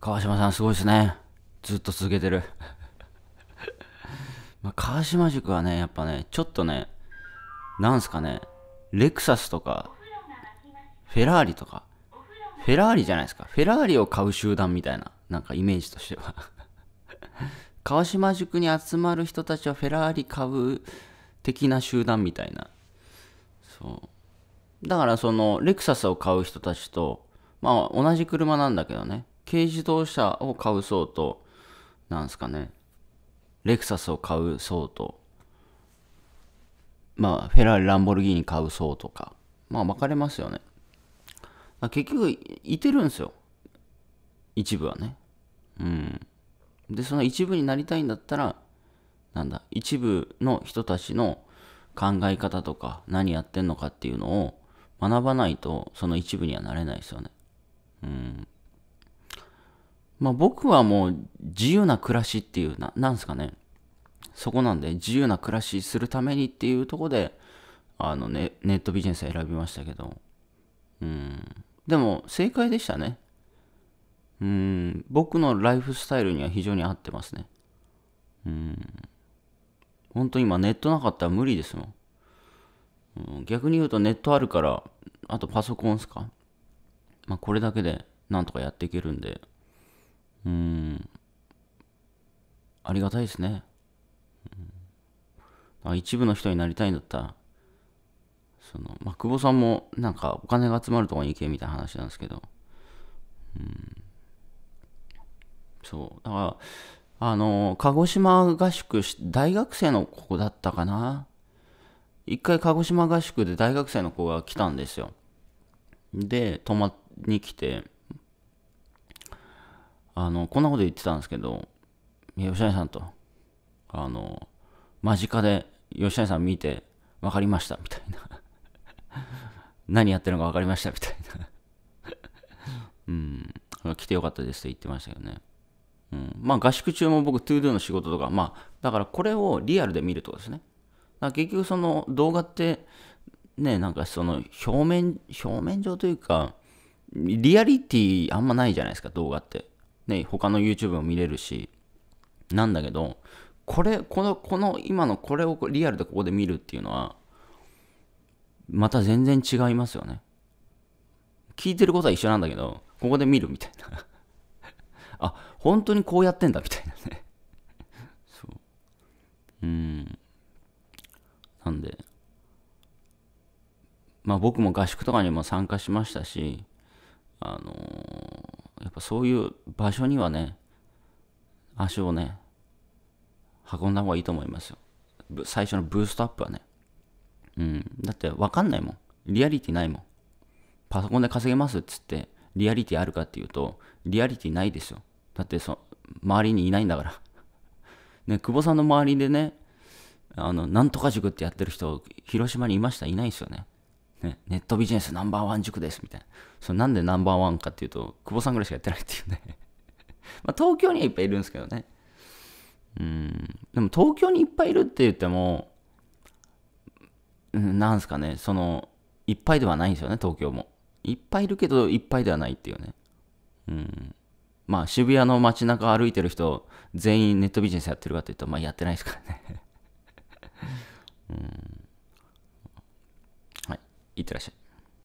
川島さんすごいですね。ずっと続けてる。まあ、川島塾はね、やっぱね、ちょっとね、なんすかね、レクサスとか、フェラーリとか、フェラーリじゃないですか。フェラーリを買う集団みたいな、なんかイメージとしては 川島塾に集まる人たちはフェラーリ買う的な集団みたいな。そう。だからその、レクサスを買う人たちと、まあ同じ車なんだけどね、軽自動車を買う層と、なんですかね、レクサスを買う層と、まあ、フェラーリ、ランボルギーニ買う層とか、まあ、分かれますよね。結局、いてるんですよ。一部はね。うん。で、その一部になりたいんだったら、なんだ、一部の人たちの考え方とか、何やってんのかっていうのを学ばないと、その一部にはなれないですよね。うん。まあ僕はもう自由な暮らしっていう、ななんすかね。そこなんで自由な暮らしするためにっていうとこで、あのね、ネットビジネス選びましたけど。うん。でも正解でしたね。うん。僕のライフスタイルには非常に合ってますね。うん。本当今ネットなかったら無理ですもん。うん、逆に言うとネットあるから、あとパソコンっすかまあこれだけでなんとかやっていけるんで。うんありがたいですね、うん、一部の人になりたいんだったらその、まあ、久保さんもなんかお金が集まるとこに行けみたいな話なんですけど、うん、そうだからあの鹿児島合宿し、大学生の子だったかな一回鹿児島合宿で大学生の子が来たんですよで泊まりに来てあの、こんなこと言ってたんですけど、吉谷さんと、あの、間近で吉谷さん見て、分かりました、みたいな。何やってるのか分かりました、みたいな。うん。来てよかったですって言ってましたけどね。うん、まあ合宿中も僕、ToDo の仕事とか、まあ、だからこれをリアルで見るとですね。だ結局その動画って、ね、なんかその表面、表面上というか、リアリティあんまないじゃないですか、動画って。ね、他の YouTube も見れるし、なんだけど、これ、この、この、今のこれをリアルでここで見るっていうのは、また全然違いますよね。聞いてることは一緒なんだけど、ここで見るみたいな。あ、本当にこうやってんだみたいなね。そう。うん。なんで、まあ僕も合宿とかにも参加しましたし、あのーやっぱそういう場所にはね、足をね、運んだ方がいいと思いますよ。最初のブーストアップはね。うん。だって分かんないもん。リアリティないもん。パソコンで稼げますっつって、リアリティあるかっていうと、リアリティないですよ。だってそ、周りにいないんだから。ね、久保さんの周りでね、あの、なんとか塾ってやってる人、広島にいましたいないですよね。ね、ネットビジネスナンバーワン塾ですみたいな。それなんでナンバーワンかっていうと、久保さんぐらいしかやってないっていうね まあ東京にはいっぱいいるんですけどね。うん。でも東京にいっぱいいるって言っても、うん、なんすかね、その、いっぱいではないんですよね、東京も。いっぱいいるけど、いっぱいではないっていうね。うん。まあ渋谷の街中歩いてる人、全員ネットビジネスやってるかっていうと、まあやってないですからね うん。いってらっしゃい。